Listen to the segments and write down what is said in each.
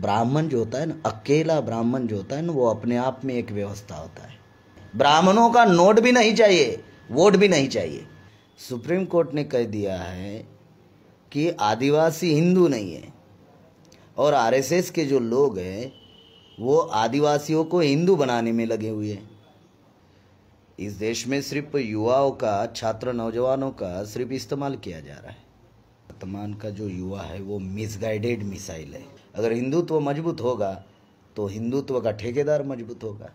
ब्राह्मण जो होता है ना अकेला ब्राह्मण जो होता है ना वो अपने आप में एक व्यवस्था होता है ब्राह्मणों का नोट भी नहीं चाहिए वोट भी नहीं चाहिए सुप्रीम कोर्ट ने कह दिया है कि आदिवासी हिंदू नहीं है और आरएसएस के जो लोग हैं वो आदिवासियों को हिंदू बनाने में लगे हुए हैं इस देश में सिर्फ युवाओं का छात्र नौजवानों का सिर्फ इस्तेमाल किया जा रहा है वर्तमान का जो युवा है वो मिसगाइडेड मिसाइल है अगर हिंदुत्व मजबूत होगा तो हिंदुत्व का ठेकेदार मजबूत होगा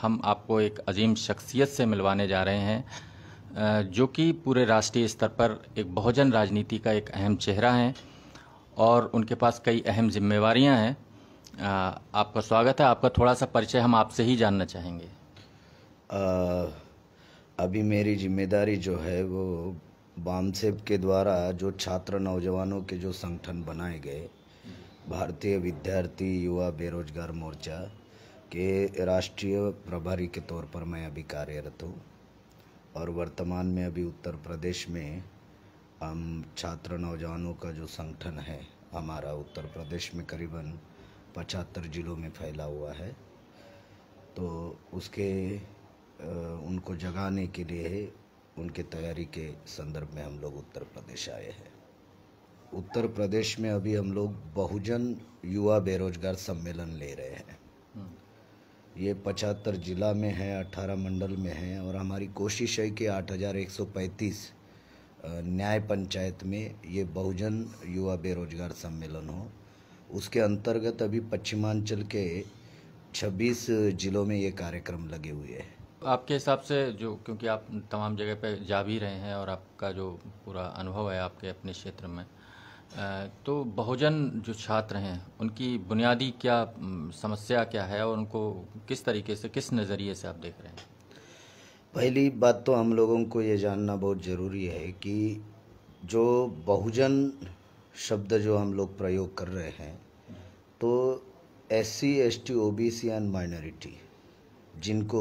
हम आपको एक अजीम शख्सियत से मिलवाने जा रहे हैं जो कि पूरे राष्ट्रीय स्तर पर एक बहुजन राजनीति का एक अहम चेहरा है और उनके पास कई अहम जिम्मेवारियां हैं आपका स्वागत है आपका थोड़ा सा परिचय हम आपसे ही जानना चाहेंगे आ, अभी मेरी जिम्मेदारी जो है वो बामसेब के द्वारा जो छात्र नौजवानों के जो संगठन बनाए गए भारतीय विद्यार्थी युवा बेरोजगार मोर्चा के राष्ट्रीय प्रभारी के तौर पर मैं अभी कार्यरत हूँ और वर्तमान में अभी उत्तर प्रदेश में हम छात्र नौजवानों का जो संगठन है हमारा उत्तर प्रदेश में करीबन पचहत्तर ज़िलों में फैला हुआ है तो उसके उनको जगाने के लिए उनके तैयारी के संदर्भ में हम लोग उत्तर प्रदेश आए हैं उत्तर प्रदेश में अभी हम लोग बहुजन युवा बेरोजगार सम्मेलन ले रहे हैं हम्म। ये पचहत्तर जिला में है अट्ठारह मंडल में है और हमारी कोशिश है कि पैंतीस न्याय पंचायत में ये बहुजन युवा बेरोजगार सम्मेलन हो उसके अंतर्गत अभी पश्चिमांचल के 26 जिलों में ये कार्यक्रम लगे हुए हैं आपके हिसाब से जो क्योंकि आप तमाम जगह पे जा भी रहे हैं और आपका जो पूरा अनुभव है आपके अपने क्षेत्र में तो बहुजन जो छात्र हैं उनकी बुनियादी क्या समस्या क्या है और उनको किस तरीके से किस नज़रिए से आप देख रहे हैं पहली बात तो हम लोगों को ये जानना बहुत ज़रूरी है कि जो बहुजन शब्द जो हम लोग प्रयोग कर रहे हैं तो S C S T O B C and minority जिनको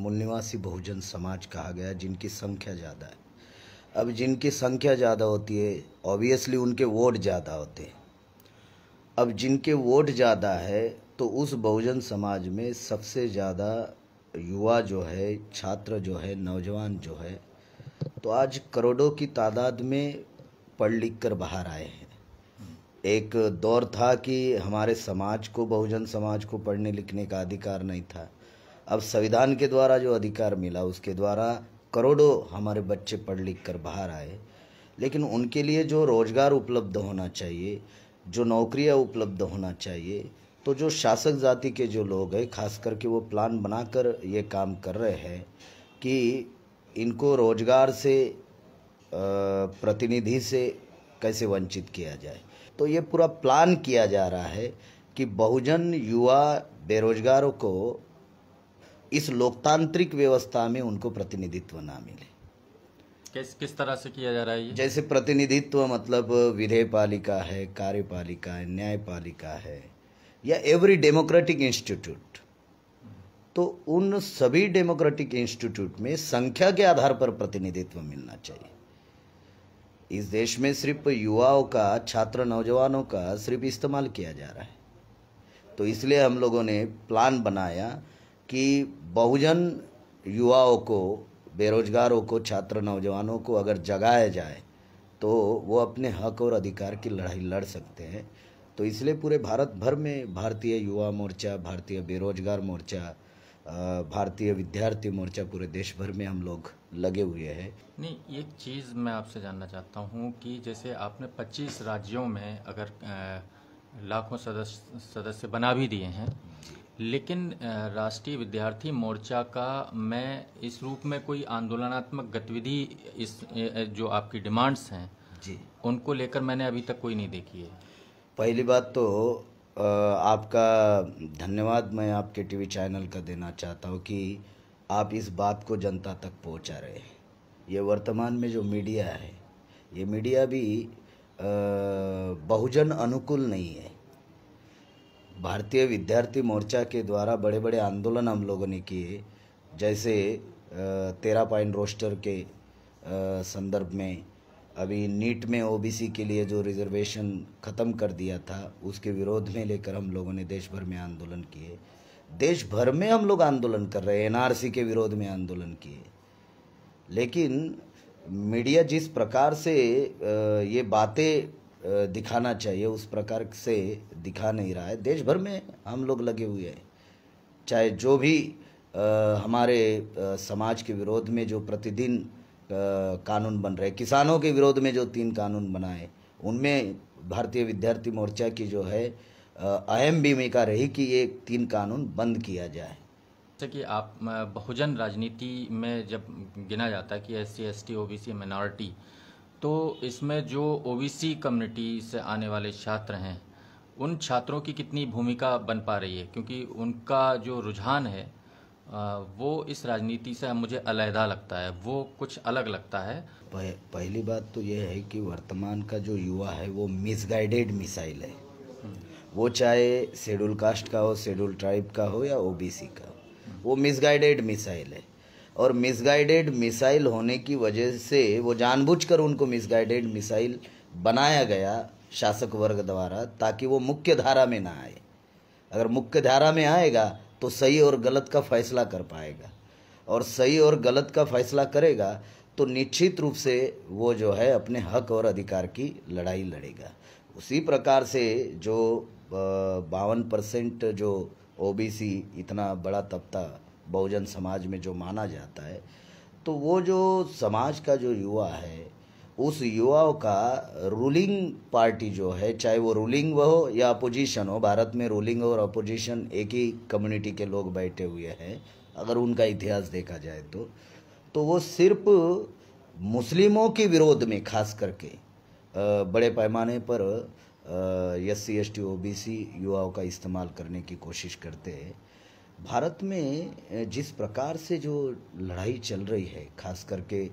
निवासी बहुजन समाज कहा गया जिनकी संख्या ज़्यादा है अब जिनकी संख्या ज़्यादा होती है ऑब्वियसली उनके वोट ज़्यादा होते हैं अब जिनके वोट ज़्यादा है तो उस बहुजन समाज में सबसे ज़्यादा युवा जो है छात्र जो है नौजवान जो है तो आज करोड़ों की तादाद में पढ़ लिख कर बाहर आए हैं एक दौर था कि हमारे समाज को बहुजन समाज को पढ़ने लिखने का अधिकार नहीं था अब संविधान के द्वारा जो अधिकार मिला उसके द्वारा करोड़ों हमारे बच्चे पढ़ लिख कर बाहर आए लेकिन उनके लिए जो रोज़गार उपलब्ध होना चाहिए जो नौकरियां उपलब्ध होना चाहिए तो जो शासक जाति के जो लोग हैं खास करके वो प्लान बनाकर ये काम कर रहे हैं कि इनको रोज़गार से प्रतिनिधि से कैसे वंचित किया जाए तो ये पूरा प्लान किया जा रहा है कि बहुजन युवा बेरोजगारों को इस लोकतांत्रिक व्यवस्था में उनको प्रतिनिधित्व ना मिले किस किस तरह से किया जा रहा है ये? जैसे प्रतिनिधित्व मतलब विधेय पालिका है कार्यपालिका है न्यायपालिका है या एवरी डेमोक्रेटिक इंस्टीट्यूट तो उन सभी डेमोक्रेटिक इंस्टीट्यूट में संख्या के आधार पर प्रतिनिधित्व मिलना चाहिए इस देश में सिर्फ युवाओं का छात्र नौजवानों का सिर्फ इस्तेमाल किया जा रहा है तो इसलिए हम लोगों ने प्लान बनाया कि बहुजन युवाओं को बेरोजगारों को छात्र नौजवानों को अगर जगाया जाए तो वो अपने हक और अधिकार की लड़ाई लड़ सकते हैं तो इसलिए पूरे भारत भर में भारतीय युवा मोर्चा भारतीय बेरोजगार मोर्चा भारतीय विद्यार्थी मोर्चा पूरे देश भर में हम लोग लगे हुए हैं नहीं एक चीज़ मैं आपसे जानना चाहता हूँ कि जैसे आपने 25 राज्यों में अगर लाखों सदस्य सदस्य बना भी दिए हैं लेकिन राष्ट्रीय विद्यार्थी मोर्चा का मैं इस रूप में कोई आंदोलनात्मक गतिविधि इस जो आपकी डिमांड्स हैं जी उनको लेकर मैंने अभी तक कोई नहीं देखी है पहली बात तो आपका धन्यवाद मैं आपके टीवी चैनल का देना चाहता हूँ कि आप इस बात को जनता तक पहुँचा रहे हैं ये वर्तमान में जो मीडिया है ये मीडिया भी बहुजन अनुकूल नहीं है भारतीय विद्यार्थी मोर्चा के द्वारा बड़े बड़े आंदोलन हम लोगों ने किए जैसे तेरह पॉइंट रोस्टर के संदर्भ में अभी नीट में ओबीसी के लिए जो रिजर्वेशन ख़त्म कर दिया था उसके विरोध में लेकर हम लोगों ने देश भर में आंदोलन किए देश भर में हम लोग आंदोलन कर रहे हैं एनआरसी के विरोध में आंदोलन किए लेकिन मीडिया जिस प्रकार से ये बातें दिखाना चाहिए उस प्रकार से दिखा नहीं रहा है देश भर में हम लोग लगे हुए हैं चाहे जो भी आ, हमारे आ, समाज के विरोध में जो प्रतिदिन कानून बन रहे किसानों के विरोध में जो तीन कानून बनाए उनमें भारतीय विद्यार्थी मोर्चा की जो है अहम भूमिका रही कि ये तीन कानून बंद किया जाए जैसे कि आप बहुजन राजनीति में जब गिना जाता है कि S C S T O B C minority तो इसमें जो ओबीसी कम्युनिटी से आने वाले छात्र हैं उन छात्रों की कितनी भूमिका बन पा रही है क्योंकि उनका जो रुझान है वो इस राजनीति से मुझे अलहदा लगता है वो कुछ अलग लगता है पह, पहली बात तो यह है कि वर्तमान का जो युवा है वो मिसगाइडेड मिसाइल है वो चाहे शेड्यूल कास्ट का हो शेड्यूल ट्राइब का हो या ओबीसी का हो वो मिसगाइडेड मिसाइल है और मिसगाइडेड मिसाइल होने की वजह से वो जानबूझकर उनको मिसगाइडेड मिसाइल बनाया गया शासक वर्ग द्वारा ताकि वो मुख्य धारा में ना आए अगर मुख्य धारा में आएगा तो सही और गलत का फैसला कर पाएगा और सही और गलत का फैसला करेगा तो निश्चित रूप से वो जो है अपने हक और अधिकार की लड़ाई लड़ेगा उसी प्रकार से जो बावन परसेंट जो ओबीसी इतना बड़ा तबका बहुजन समाज में जो माना जाता है तो वो जो समाज का जो युवा है उस युवाओं का रूलिंग पार्टी जो है चाहे वो रूलिंग हो या अपोजिशन हो भारत में रूलिंग और अपोजिशन एक ही कम्युनिटी के लोग बैठे हुए हैं अगर उनका इतिहास देखा जाए तो तो वो सिर्फ मुस्लिमों के विरोध में खास करके बड़े पैमाने पर S C S T O B C युवाओं का इस्तेमाल करने की कोशिश करते हैं भारत में जिस प्रकार से जो लड़ाई चल रही है खास करके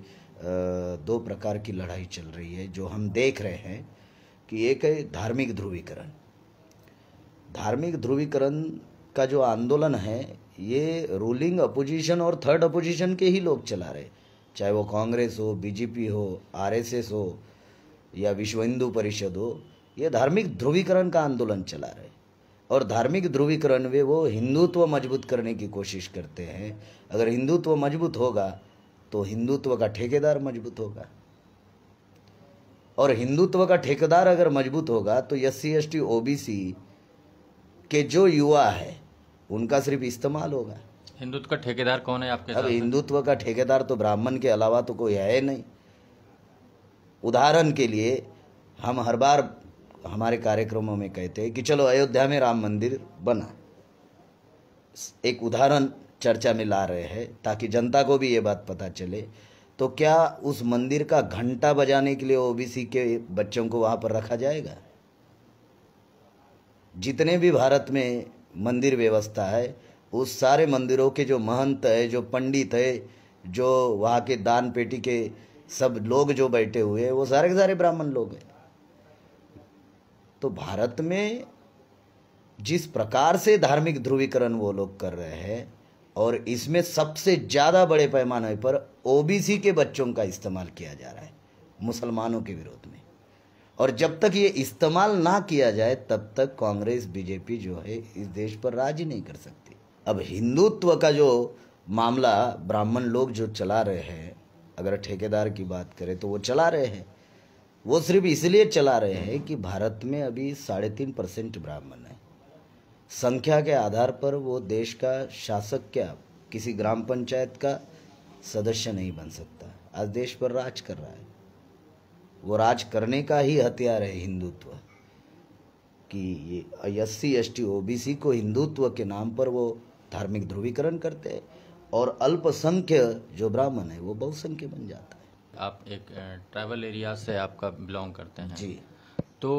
दो प्रकार की लड़ाई चल रही है जो हम देख रहे हैं कि एक है धार्मिक ध्रुवीकरण धार्मिक ध्रुवीकरण का जो आंदोलन है ये रूलिंग अपोजिशन और थर्ड अपोजिशन के ही लोग चला रहे चाहे वो कांग्रेस हो बीजेपी हो आरएसएस हो या विश्व हिंदू परिषद हो ये धार्मिक ध्रुवीकरण का आंदोलन चला रहे और धार्मिक ध्रुवीकरण में वो हिंदुत्व मजबूत करने की कोशिश करते हैं अगर हिंदुत्व मजबूत होगा तो हिंदुत्व का ठेकेदार मजबूत होगा और हिंदुत्व का ठेकेदार अगर मजबूत होगा तो S C S T O B C के जो युवा है उनका सिर्फ इस्तेमाल होगा हिंदुत्व का ठेकेदार कौन है आपके अब हिंदुत्व का ठेकेदार तो ब्राह्मण के अलावा तो कोई है नहीं उदाहरण के लिए हम हर बार तो हमारे कार्यक्रमों में कहते हैं कि चलो अयोध्या में राम मंदिर बना एक उदाहरण चर्चा में ला रहे हैं ताकि जनता को भी ये बात पता चले तो क्या उस मंदिर का घंटा बजाने के लिए ओबीसी के बच्चों को वहाँ पर रखा जाएगा जितने भी भारत में मंदिर व्यवस्था है उस सारे मंदिरों के जो महंत है जो पंडित है जो वहाँ के दान पेटी के सब लोग जो बैठे हुए हैं वो सारे के सारे ब्राह्मण लोग हैं तो भारत में जिस प्रकार से धार्मिक ध्रुवीकरण वो लोग कर रहे हैं और इसमें सबसे ज़्यादा बड़े पैमाने पर ओबीसी के बच्चों का इस्तेमाल किया जा रहा है मुसलमानों के विरोध में और जब तक ये इस्तेमाल ना किया जाए तब तक कांग्रेस बीजेपी जो है इस देश पर राज ही नहीं कर सकती अब हिंदुत्व का जो मामला ब्राह्मण लोग जो चला रहे हैं अगर ठेकेदार की बात करें तो वो चला रहे हैं वो सिर्फ इसलिए चला रहे हैं कि भारत में अभी साढ़े तीन परसेंट ब्राह्मण है संख्या के आधार पर वो देश का शासक क्या किसी ग्राम पंचायत का सदस्य नहीं बन सकता आज देश पर राज कर रहा है वो राज करने का ही हथियार है हिंदुत्व कि ये S C S T O B C को हिंदुत्व के नाम पर वो धार्मिक ध्रुवीकरण करते हैं और अल्पसंख्य जो ब्राह्मण है वो बहुसंख्य बन जाता है आप एक ट्रैवल एरिया से आपका बिलोंग करते हैं जी तो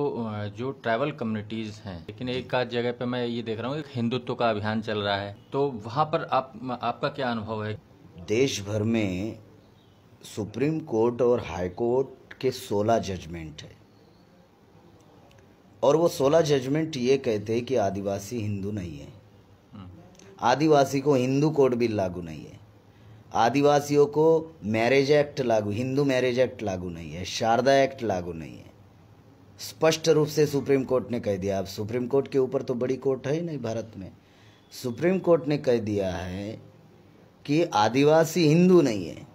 जो ट्रैवल कम्युनिटीज़ हैं लेकिन एक आध जगह पे मैं ये देख रहा हूँ हिंदुत्व का अभियान चल रहा है तो वहाँ पर आप आपका क्या अनुभव है देश भर में सुप्रीम कोर्ट और हाई कोर्ट के सोलह जजमेंट है और वो सोलह जजमेंट ये कहते हैं कि आदिवासी हिंदू नहीं है हम्म। आदिवासी को हिंदू कोड भी लागू नहीं है आदिवासियों को मैरिज एक्ट लागू हिंदू मैरिज एक्ट लागू नहीं है शारदा एक्ट लागू नहीं है स्पष्ट रूप से सुप्रीम कोर्ट ने कह दिया अब सुप्रीम कोर्ट के ऊपर तो बड़ी कोर्ट है ही नहीं भारत में सुप्रीम कोर्ट ने कह दिया है कि आदिवासी हिंदू नहीं है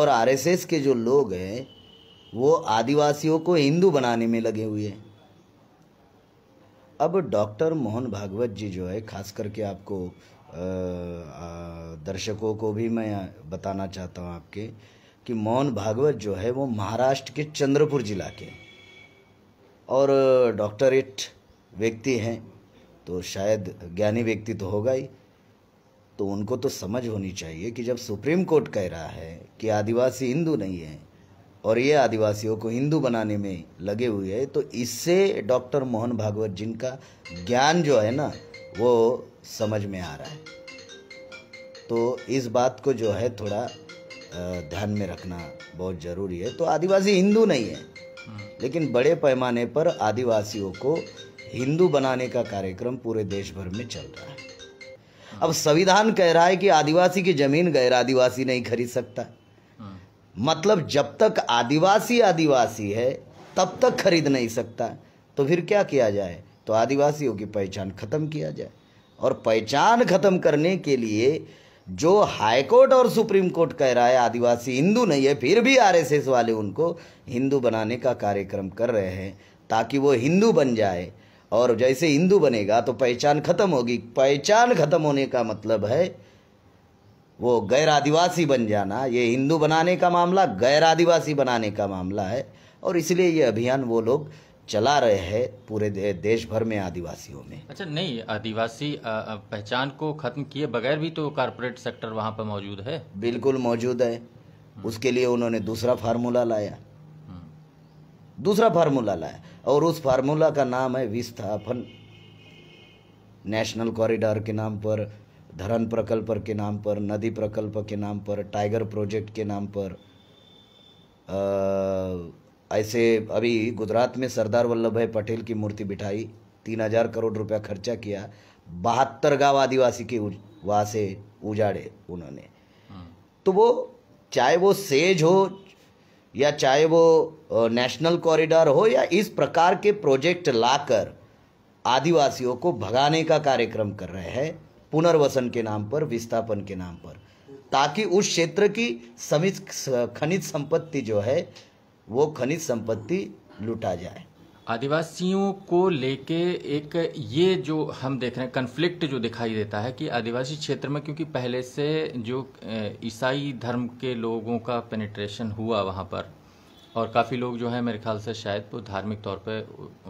और आरएसएस के जो लोग हैं वो आदिवासियों को हिंदू बनाने में लगे हुए हैं अब डॉक्टर मोहन भागवत जी जो है खास करके आपको दर्शकों को भी मैं बताना चाहता हूँ आपके कि मौन भागवत जो है वो महाराष्ट्र के चंद्रपुर जिला के और डॉक्टरेट व्यक्ति हैं तो शायद ज्ञानी व्यक्ति तो होगा ही तो उनको तो समझ होनी चाहिए कि जब सुप्रीम कोर्ट कह रहा है कि आदिवासी हिंदू नहीं है और ये आदिवासियों को हिंदू बनाने में लगे हुए हैं तो इससे डॉक्टर मोहन भागवत जिनका ज्ञान जो है ना वो समझ में आ रहा है तो इस बात को जो है थोड़ा ध्यान में रखना बहुत ज़रूरी है तो आदिवासी हिंदू नहीं है लेकिन बड़े पैमाने पर आदिवासियों को हिंदू बनाने का कार्यक्रम पूरे देश भर में चल रहा है अब संविधान कह रहा है कि आदिवासी की जमीन गैर आदिवासी नहीं खरीद सकता मतलब जब तक आदिवासी आदिवासी है तब तक खरीद नहीं सकता तो फिर क्या किया जाए तो आदिवासियों की पहचान खत्म किया जाए और पहचान खत्म करने के लिए जो हाई कोर्ट और सुप्रीम कोर्ट कह रहा है आदिवासी हिंदू नहीं है फिर भी आरएसएस वाले उनको हिंदू बनाने का कार्यक्रम कर रहे हैं ताकि वो हिंदू बन जाए और जैसे हिंदू बनेगा तो पहचान खत्म होगी पहचान खत्म होने का मतलब है वो गैर आदिवासी बन जाना ये हिंदू बनाने का मामला गैर आदिवासी बनाने का मामला है और इसलिए ये अभियान वो लोग चला रहे हैं पूरे दे, देश भर में आदिवासियों में अच्छा नहीं आदिवासी पहचान को खत्म किए बगैर भी तो कारपोरेट सेक्टर वहाँ पर मौजूद है बिल्कुल मौजूद है हम्म। उसके लिए उन्होंने दूसरा फार्मूला लाया हम्म। दूसरा फार्मूला लाया और उस फार्मूला का नाम है विस्थापन नेशनल कॉरिडोर के नाम पर धरन प्रकल्प के नाम पर नदी प्रकल्प के नाम पर टाइगर प्रोजेक्ट के नाम पर आ, ऐसे अभी गुजरात में सरदार वल्लभ भाई पटेल की मूर्ति बिठाई तीन हजार करोड़ रुपया खर्चा किया बहत्तर गांव आदिवासी के वहाँ से उजाड़े उन्होंने हाँ। तो वो चाहे वो सेज हो या चाहे वो नेशनल कॉरिडोर हो या इस प्रकार के प्रोजेक्ट लाकर आदिवासियों को भगाने का कार्यक्रम कर रहे हैं पुनर्वसन के नाम पर विस्थापन के नाम पर ताकि उस क्षेत्र की समित खनिज संपत्ति जो है वो खनिज संपत्ति लुटा जाए आदिवासियों को लेके एक ये जो हम देख रहे हैं कन्फ्लिक्ट जो दिखाई देता है कि आदिवासी क्षेत्र में क्योंकि पहले से जो ईसाई धर्म के लोगों का पेनिट्रेशन हुआ वहाँ पर और काफ़ी लोग जो है मेरे ख्याल से शायद वो धार्मिक तौर पे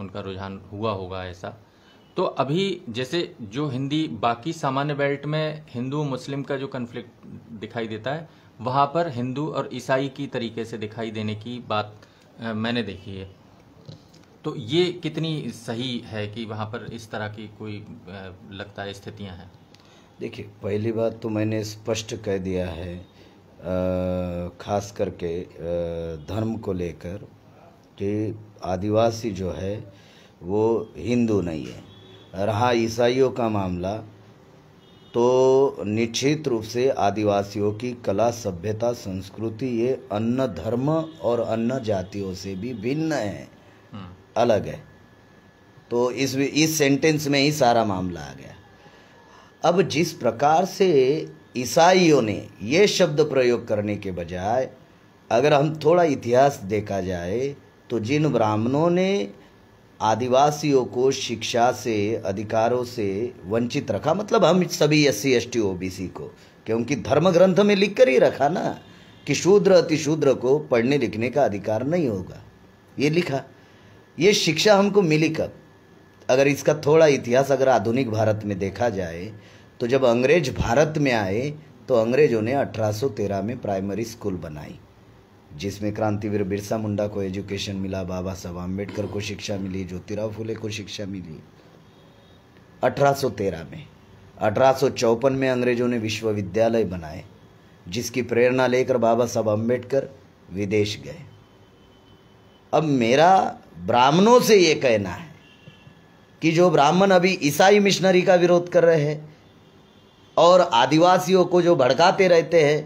उनका रुझान हुआ होगा ऐसा तो अभी जैसे जो हिंदी बाकी सामान्य बेल्ट में हिंदू मुस्लिम का जो कन्फ्लिक्ट दिखाई देता है वहाँ पर हिंदू और ईसाई की तरीके से दिखाई देने की बात मैंने देखी है तो ये कितनी सही है कि वहाँ पर इस तरह की कोई लगता है स्थितियाँ हैं देखिए पहली बात तो मैंने स्पष्ट कह दिया है खास करके धर्म को लेकर कि आदिवासी जो है वो हिंदू नहीं है रहा ईसाइयों का मामला तो निश्चित रूप से आदिवासियों की कला सभ्यता संस्कृति ये अन्य धर्म और अन्य जातियों से भी भिन्न है हम्म। अलग है तो इस इस सेंटेंस में ही सारा मामला आ गया अब जिस प्रकार से ईसाइयों ने ये शब्द प्रयोग करने के बजाय अगर हम थोड़ा इतिहास देखा जाए तो जिन ब्राह्मणों ने आदिवासियों को शिक्षा से अधिकारों से वंचित रखा मतलब हम सभी S C S T O B C को क्योंकि धर्म ग्रंथ में लिख कर ही रखा ना कि शूद्र अति शूद्र को पढ़ने लिखने का अधिकार नहीं होगा ये लिखा ये शिक्षा हमको मिली कब अगर इसका थोड़ा इतिहास अगर आधुनिक भारत में देखा जाए तो जब अंग्रेज भारत में आए तो अंग्रेजों ने 1813 में प्राइमरी स्कूल बनाई जिसमें क्रांतिवीर बिरसा मुंडा को एजुकेशन मिला बाबा साहब आम्बेडकर को शिक्षा मिली ज्योतिराव फूले को शिक्षा मिली 1813 में अठारह में अंग्रेजों ने विश्वविद्यालय बनाए जिसकी प्रेरणा लेकर बाबा साहब अम्बेडकर विदेश गए अब मेरा ब्राह्मणों से ये कहना है कि जो ब्राह्मण अभी ईसाई मिशनरी का विरोध कर रहे हैं और आदिवासियों को जो भड़काते रहते हैं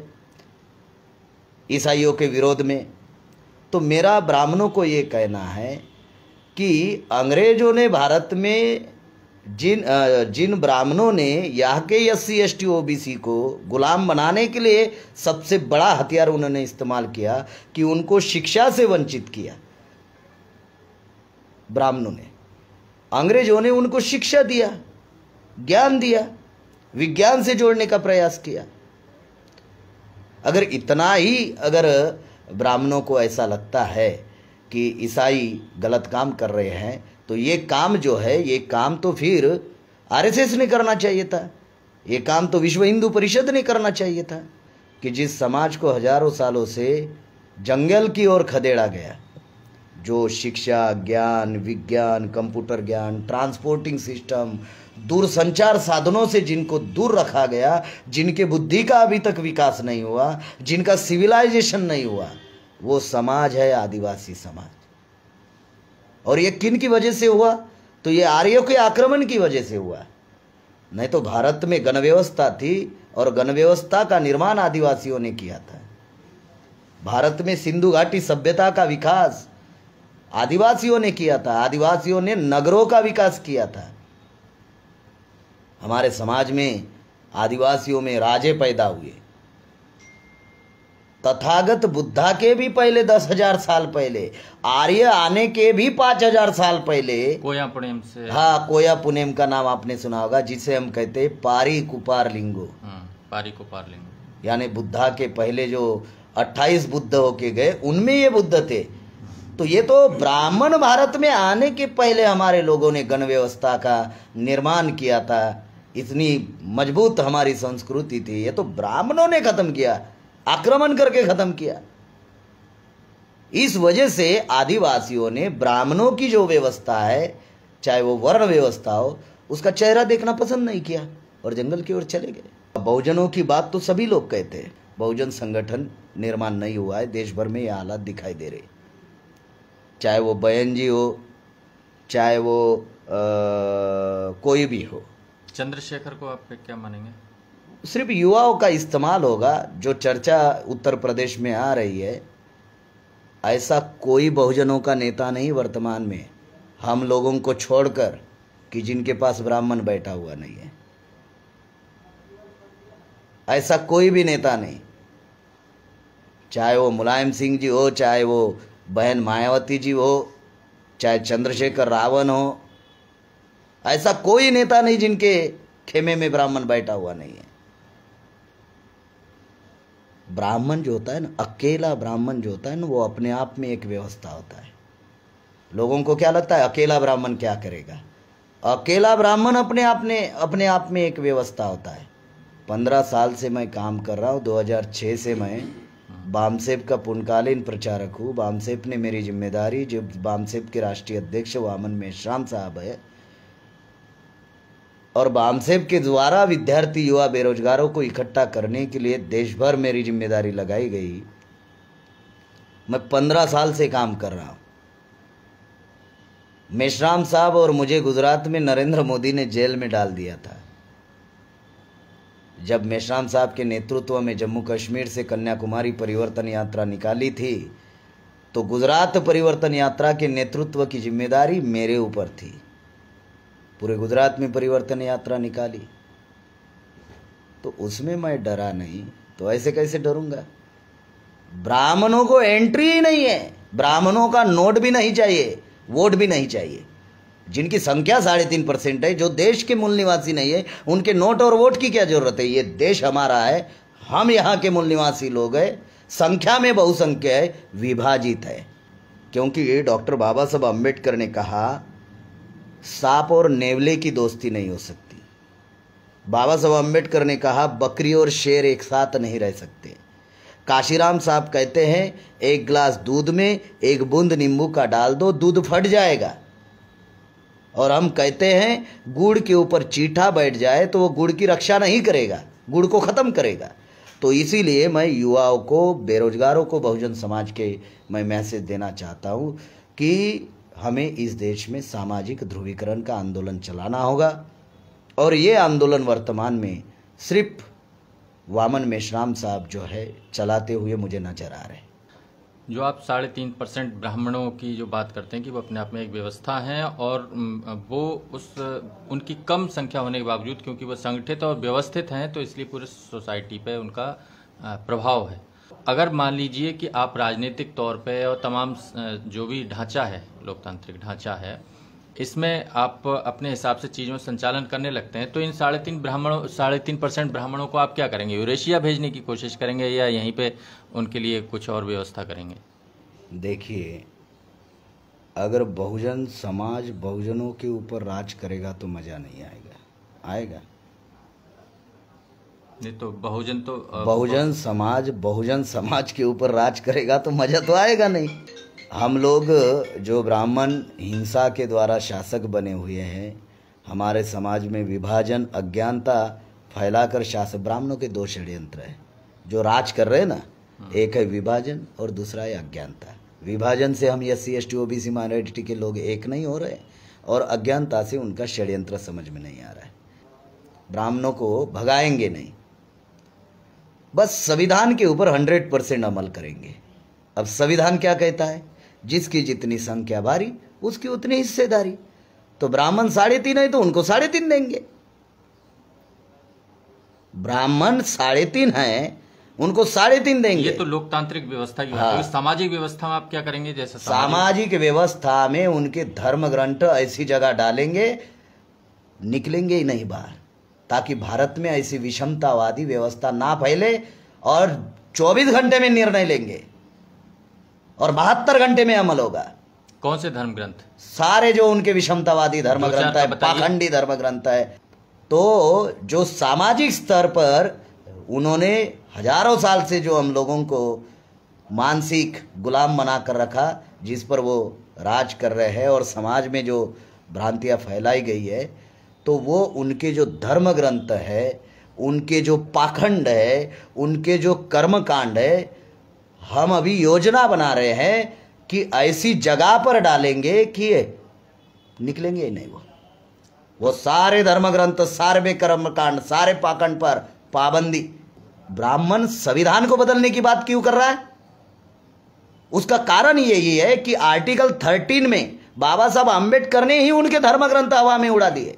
ईसाइयों के विरोध में तो मेरा ब्राह्मणों को ये कहना है कि अंग्रेजों ने भारत में जिन जिन ब्राह्मणों ने यहाँ के S C S T O B C को गुलाम बनाने के लिए सबसे बड़ा हथियार उन्होंने इस्तेमाल किया कि उनको शिक्षा से वंचित किया ब्राह्मणों ने अंग्रेजों ने उनको शिक्षा दिया ज्ञान दिया विज्ञान से जोड़ने का प्रयास किया अगर इतना ही अगर ब्राह्मणों को ऐसा लगता है कि ईसाई गलत काम कर रहे हैं तो ये काम जो है ये काम तो फिर आरएसएस ने करना चाहिए था ये काम तो विश्व हिंदू परिषद ने करना चाहिए था कि जिस समाज को हजारों सालों से जंगल की ओर खदेड़ा गया जो शिक्षा ज्ञान विज्ञान कंप्यूटर ज्ञान ट्रांसपोर्टिंग सिस्टम दूरसंचार साधनों से जिनको दूर रखा गया जिनके बुद्धि का अभी तक विकास नहीं हुआ जिनका सिविलाइजेशन नहीं हुआ वो समाज है आदिवासी समाज और ये किन की वजह से हुआ तो ये आर्यों के आक्रमण की वजह से हुआ नहीं तो भारत में गणव्यवस्था थी और गणव्यवस्था का निर्माण आदिवासियों ने किया था भारत में सिंधु घाटी सभ्यता का विकास आदिवासियों ने किया था आदिवासियों ने नगरों का विकास किया था हमारे समाज में आदिवासियों में राजे पैदा हुए तथागत बुद्धा के भी पहले दस हजार साल पहले आर्य आने के भी पांच हजार साल पहले कोया पुनेम से हाँ कोया पुनेम का नाम आपने सुना होगा जिसे हम कहते हैं पारी कुपार लिंगो हाँ, पारी कुपार लिंगो यानी बुद्धा के पहले जो अट्ठाईस बुद्ध होके गए उनमें ये बुद्ध थे तो ये तो ब्राह्मण भारत में आने के पहले हमारे लोगों ने गण व्यवस्था का निर्माण किया था इतनी मजबूत हमारी संस्कृति थी ये तो ब्राह्मणों ने खत्म किया आक्रमण करके खत्म किया इस वजह से आदिवासियों ने ब्राह्मणों की जो व्यवस्था है चाहे वो वर्ण व्यवस्था हो उसका चेहरा देखना पसंद नहीं किया और जंगल की ओर चले गए बहुजनों की बात तो सभी लोग कहते हैं बहुजन संगठन निर्माण नहीं हुआ है देश भर में ये हालात दिखाई दे रही चाहे वो बयन जी हो चाहे वो आ, कोई भी हो चंद्रशेखर को आप क्या मानेंगे सिर्फ युवाओं का इस्तेमाल होगा जो चर्चा उत्तर प्रदेश में आ रही है ऐसा कोई बहुजनों का नेता नहीं वर्तमान में हम लोगों को छोड़कर कि जिनके पास ब्राह्मण बैठा हुआ नहीं है ऐसा कोई भी नेता नहीं चाहे वो मुलायम सिंह जी हो चाहे वो बहन मायावती जी हो चाहे चंद्रशेखर रावण हो ऐसा कोई नेता नहीं जिनके खेमे में ब्राह्मण बैठा हुआ नहीं है ब्राह्मण जो होता है ना अकेला ब्राह्मण जो होता है ना वो अपने आप में एक व्यवस्था होता है लोगों को क्या लगता है अकेला ब्राह्मण क्या करेगा अकेला ब्राह्मण अपने आप में अपने आप में एक व्यवस्था होता है पंद्रह साल से मैं काम कर रहा हूँ दो से मैं बामसेप का पूर्णकालीन प्रचारक हूँ बामसेप ने मेरी जिम्मेदारी जो बामसेप के राष्ट्रीय अध्यक्ष वामन मेश्राम साहब है और बामसेप के द्वारा विद्यार्थी युवा बेरोजगारों को इकट्ठा करने के लिए देश भर मेरी जिम्मेदारी लगाई गई मैं पंद्रह साल से काम कर रहा हूँ मेश्राम साहब और मुझे गुजरात में नरेंद्र मोदी ने जेल में डाल दिया था जब मेश्राम साहब के नेतृत्व में जम्मू कश्मीर से कन्याकुमारी परिवर्तन यात्रा निकाली थी तो गुजरात परिवर्तन यात्रा के नेतृत्व की जिम्मेदारी मेरे ऊपर थी पूरे गुजरात में परिवर्तन यात्रा निकाली तो उसमें मैं डरा नहीं तो ऐसे कैसे डरूंगा ब्राह्मणों को एंट्री ही नहीं है ब्राह्मणों का नोट भी नहीं चाहिए वोट भी नहीं चाहिए जिनकी संख्या साढ़े तीन परसेंट है जो देश के मूल निवासी नहीं है उनके नोट और वोट की क्या जरूरत है ये देश हमारा है हम यहाँ के मूल निवासी लोग हैं संख्या में बहुसंख्या है विभाजित है क्योंकि डॉक्टर बाबा साहब अम्बेडकर ने कहा सांप और नेवले की दोस्ती नहीं हो सकती बाबा साहब अम्बेडकर ने कहा बकरी और शेर एक साथ नहीं रह सकते काशीराम साहब कहते हैं एक ग्लास दूध में एक बूंद नींबू का डाल दो दूध फट जाएगा और हम कहते हैं गुड़ के ऊपर चीठा बैठ जाए तो वो गुड़ की रक्षा नहीं करेगा गुड़ को ख़त्म करेगा तो इसीलिए मैं युवाओं को बेरोजगारों को बहुजन समाज के मैं मैसेज देना चाहता हूँ कि हमें इस देश में सामाजिक ध्रुवीकरण का आंदोलन चलाना होगा और ये आंदोलन वर्तमान में सिर्फ वामन मेश्राम साहब जो है चलाते हुए मुझे नजर आ रहे हैं जो आप साढ़े तीन परसेंट ब्राह्मणों की जो बात करते हैं कि वो अपने आप में एक व्यवस्था है और वो उस उनकी कम संख्या होने के बावजूद क्योंकि वो संगठित और व्यवस्थित हैं तो इसलिए पूरे सोसाइटी पे उनका प्रभाव है अगर मान लीजिए कि आप राजनीतिक तौर पे और तमाम जो भी ढांचा है लोकतांत्रिक ढांचा है इसमें आप अपने हिसाब से चीज़ों संचालन करने लगते हैं तो इन साढ़े तीन ब्राह्मणों साढ़े तीन परसेंट ब्राह्मणों को आप क्या करेंगे यूरेशिया भेजने की कोशिश करेंगे या यहीं पे उनके लिए कुछ और व्यवस्था करेंगे देखिए अगर बहुजन समाज बहुजनों के ऊपर राज करेगा तो मज़ा नहीं आएगा आएगा नहीं तो बहुजन तो बहुजन समाज बहुजन समाज के ऊपर राज करेगा तो मज़ा तो आएगा नहीं हम लोग जो ब्राह्मण हिंसा के द्वारा शासक बने हुए हैं हमारे समाज में विभाजन अज्ञानता फैलाकर शासक ब्राह्मणों के दो षड्यंत्र हैं जो राज कर रहे हैं ना हाँ। एक है विभाजन और दूसरा है अज्ञानता विभाजन से हम S C S T O B C minority के लोग एक नहीं हो रहे और अज्ञानता से उनका षड्यंत्र समझ में नहीं आ रहा है ब्राह्मणों को भगाएंगे नहीं बस संविधान के ऊपर हंड्रेड परसेंट अमल करेंगे अब संविधान क्या कहता है जिसकी जितनी संख्या बारी उसकी उतनी हिस्सेदारी तो ब्राह्मण साढ़े तीन है तो उनको साढ़े तीन देंगे ब्राह्मण साढ़े तीन है उनको साढ़े तीन देंगे ये तो लोकतांत्रिक व्यवस्था की हाँ। तो सामाजिक व्यवस्था में आप क्या करेंगे जैसे सामाजिक व्यवस्था में उनके धर्म ग्रंथ ऐसी जगह डालेंगे निकलेंगे ही नहीं बाहर ताकि भारत में ऐसी विषमतावादी व्यवस्था ना फैले और 24 घंटे में निर्णय लेंगे और बहत्तर घंटे में अमल होगा कौन से धर्म ग्रंथ सारे जो उनके विषमतावादी धर्म ग्रंथ है तो पाखंडी धर्म ग्रंथ है तो जो सामाजिक स्तर पर उन्होंने हजारों साल से जो हम लोगों को मानसिक गुलाम बना कर रखा जिस पर वो राज कर रहे हैं और समाज में जो भ्रांतियां फैलाई गई है तो वो उनके जो धर्म ग्रंथ है उनके जो पाखंड है उनके जो कर्म कांड है हम अभी योजना बना रहे हैं कि ऐसी जगह पर डालेंगे कि निकलेंगे ही नहीं वो वो सारे धर्म ग्रंथ सारे कर्म कांड सारे पाखंड पर पाबंदी ब्राह्मण संविधान को बदलने की बात क्यों कर रहा है उसका कारण यही है कि आर्टिकल 13 में बाबा साहब अंबेडकर ने ही उनके धर्म ग्रंथ हवा में उड़ा दिए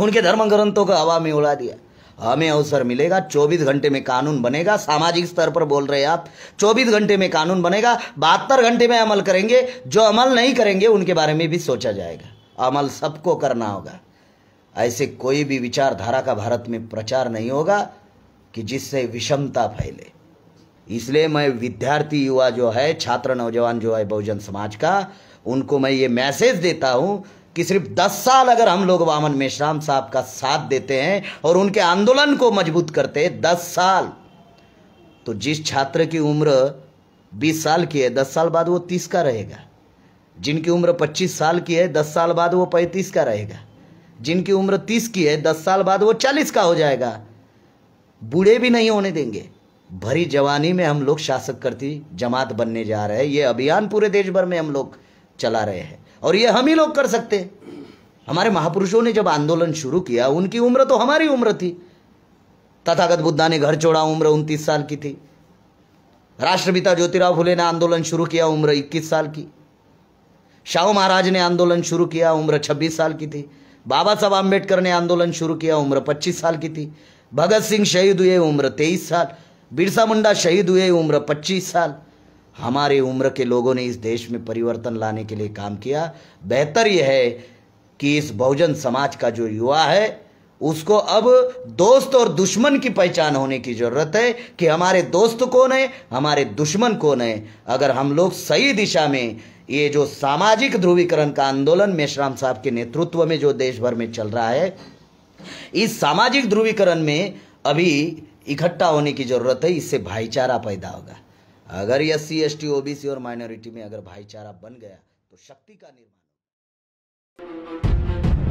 उनके धर्म ग्रंथों को हवा में उड़ा दिया हमें अवसर मिलेगा 24 घंटे में कानून बनेगा सामाजिक स्तर पर बोल रहे हैं आप 24 घंटे में कानून बनेगा बहत्तर घंटे में अमल करेंगे जो अमल नहीं करेंगे उनके बारे में भी सोचा जाएगा अमल सबको करना होगा ऐसे कोई भी विचारधारा का भारत में प्रचार नहीं होगा कि जिससे विषमता फैले इसलिए मैं विद्यार्थी युवा जो है छात्र नौजवान जो है बहुजन समाज का उनको मैं ये मैसेज देता हूं कि सिर्फ दस साल अगर हम लोग वामन मेश्राम साहब का साथ देते हैं और उनके आंदोलन को मजबूत करते हैं दस साल तो जिस छात्र की उम्र बीस साल की है दस साल बाद वो तीस का रहेगा जिनकी उम्र पच्चीस साल की है दस साल बाद वो पैंतीस का रहेगा जिनकी उम्र तीस की है दस साल बाद वो चालीस का हो जाएगा बूढ़े भी नहीं होने देंगे भरी जवानी में हम लोग शासक करती जमात बनने जा रहे हैं ये अभियान पूरे देश भर में हम लोग चला रहे हैं और ये हम ही लोग कर सकते हमारे महापुरुषों ने जब आंदोलन शुरू किया उनकी उम्र तो हमारी उम्र थी तथागत बुद्धा ने घर छोड़ा उम्र उनतीस साल की थी राष्ट्रपिता ज्योतिराव फुले ने आंदोलन शुरू किया उम्र इक्कीस साल की शाहू महाराज ने आंदोलन शुरू किया उम्र छब्बीस साल की थी बाबा साहब आम्बेडकर ने आंदोलन शुरू किया उम्र पच्चीस साल की थी भगत सिंह शहीद हुए उम्र तेईस साल बिरसा मुंडा शहीद हुए उम्र पच्चीस साल हमारे उम्र के लोगों ने इस देश में परिवर्तन लाने के लिए काम किया बेहतर यह है कि इस बहुजन समाज का जो युवा है उसको अब दोस्त और दुश्मन की पहचान होने की जरूरत है कि हमारे दोस्त कौन है हमारे दुश्मन कौन है अगर हम लोग सही दिशा में ये जो सामाजिक ध्रुवीकरण का आंदोलन मेशराम साहब के नेतृत्व में जो देश भर में चल रहा है इस सामाजिक ध्रुवीकरण में अभी इकट्ठा होने की जरूरत है इससे भाईचारा पैदा होगा अगर S C S T OBC और माइनॉरिटी में अगर भाईचारा बन गया तो शक्ति का निर्माण